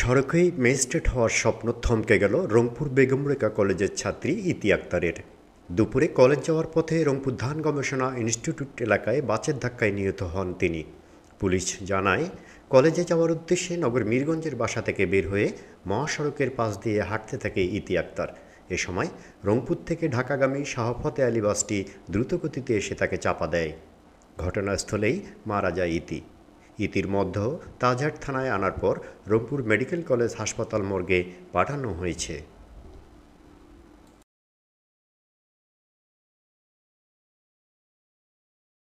সড়কেই magistrate হওয়ার স্বপ্ন থমকে গেল রংপুর বেগম রেখা কলেজের ছাত্রী ইতি আক্তারের দুপুরে কলেজ যাওয়ার পথে রংপুর ধান গবেষণা ইনস্টিটিউট এলাকায় বাসের ধাক্কায় নিহত হন তিনি পুলিশ জানায় কলেজে যাওয়ার উদ্দেশ্যে নগর মীরগঞ্জের বাসা থেকে বের হয়ে মহাসড়কের পাশ দিয়ে হাঁটতে থাকে ইতি আক্তার এ সময় রংপুর থেকে ঢাকাগামী শাহফতে আলী বাসটি দ্রুতগতিতে এসে তাকে চাপা দেয় ঘটনাস্থলেই মারা যায় ইতি ইতিমধ্যে তাজহাট থানায় আনার পর রংপুর মেডিকেল কলেজ হাসপাতাল মর্গে পাঠানো হয়েছে